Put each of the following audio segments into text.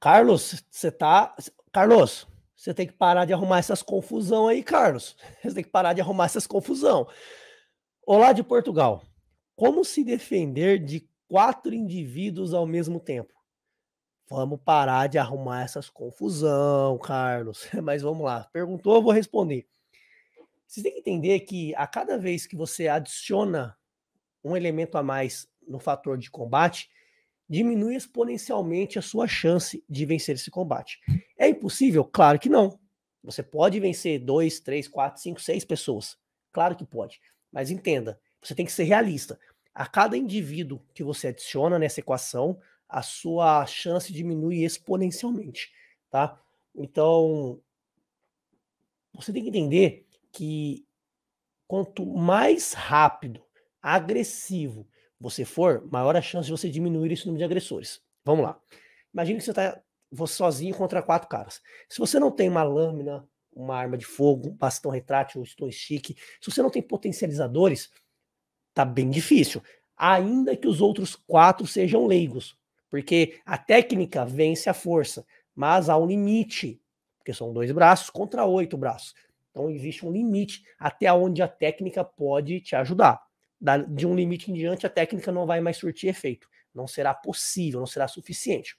Carlos, você tá. Carlos, você tem que parar de arrumar essas confusão aí, Carlos. Você tem que parar de arrumar essas confusão. Olá de Portugal. Como se defender de quatro indivíduos ao mesmo tempo? Vamos parar de arrumar essas confusão, Carlos. Mas vamos lá. Perguntou, eu vou responder. Você tem que entender que a cada vez que você adiciona um elemento a mais no fator de combate, diminui exponencialmente a sua chance de vencer esse combate. É impossível? Claro que não. Você pode vencer dois, três, quatro, cinco, seis pessoas. Claro que pode. Mas entenda, você tem que ser realista. A cada indivíduo que você adiciona nessa equação, a sua chance diminui exponencialmente, tá? Então, você tem que entender que quanto mais rápido, agressivo você for, maior a chance de você diminuir esse número de agressores. Vamos lá. Imagine que você está sozinho contra quatro caras. Se você não tem uma lâmina, uma arma de fogo, bastão retrátil, stone stick, se você não tem potencializadores, tá bem difícil. Ainda que os outros quatro sejam leigos, porque a técnica vence a força, mas há um limite, porque são dois braços contra oito braços. Então existe um limite até onde a técnica pode te ajudar de um limite em diante, a técnica não vai mais surtir efeito. Não será possível, não será suficiente.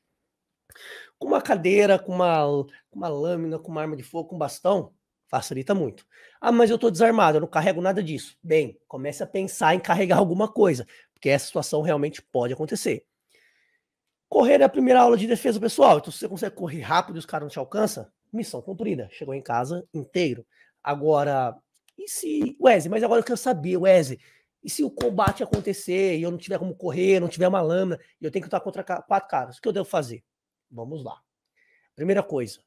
Com uma cadeira, com uma, uma lâmina, com uma arma de fogo, com um bastão, facilita muito. Ah, mas eu estou desarmado, eu não carrego nada disso. Bem, comece a pensar em carregar alguma coisa, porque essa situação realmente pode acontecer. Correr é a primeira aula de defesa pessoal, então se você consegue correr rápido e os caras não te alcançam, missão cumprida, chegou em casa inteiro. Agora, e se, Wesley, mas agora eu quero saber, Wesley, e se o combate acontecer e eu não tiver como correr, não tiver uma lâmina, e eu tenho que lutar contra quatro caras, o que eu devo fazer? Vamos lá. Primeira coisa,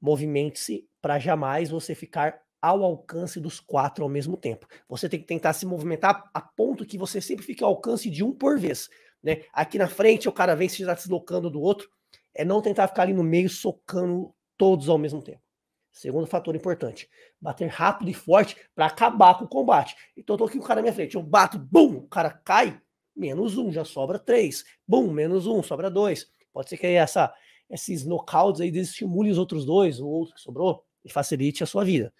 movimente-se para jamais você ficar ao alcance dos quatro ao mesmo tempo. Você tem que tentar se movimentar a ponto que você sempre fique ao alcance de um por vez. Né? Aqui na frente, o cara vem se tá deslocando do outro. É não tentar ficar ali no meio socando todos ao mesmo tempo. Segundo fator importante, bater rápido e forte para acabar com o combate. Então eu tô aqui com o cara na minha frente, eu bato, bum, o cara cai, menos um, já sobra três, bum, menos um, sobra dois. Pode ser que essa, esses knockouts aí desestimule os outros dois, o outro que sobrou, e facilite a sua vida.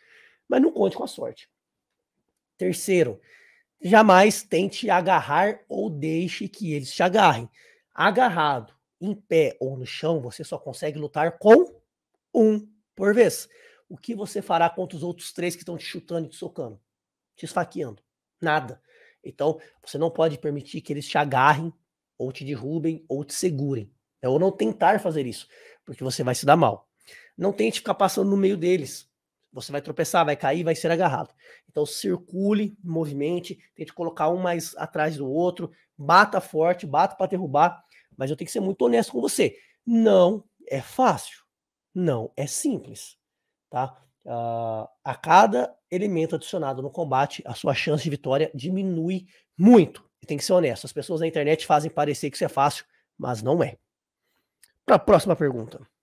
Mas não conte com a sorte. Terceiro, jamais tente agarrar ou deixe que eles te agarrem. Agarrado, em pé ou no chão, você só consegue lutar com um por vez o que você fará contra os outros três que estão te chutando e te socando, te esfaqueando? Nada. Então, você não pode permitir que eles te agarrem, ou te derrubem, ou te segurem. É Ou não tentar fazer isso, porque você vai se dar mal. Não tente ficar passando no meio deles. Você vai tropeçar, vai cair, vai ser agarrado. Então, circule, movimente, tente colocar um mais atrás do outro, bata forte, bata para derrubar. Mas eu tenho que ser muito honesto com você. Não é fácil. Não é simples tá? Uh, a cada elemento adicionado no combate, a sua chance de vitória diminui muito. E tem que ser honesto, as pessoas na internet fazem parecer que isso é fácil, mas não é. Para a próxima pergunta.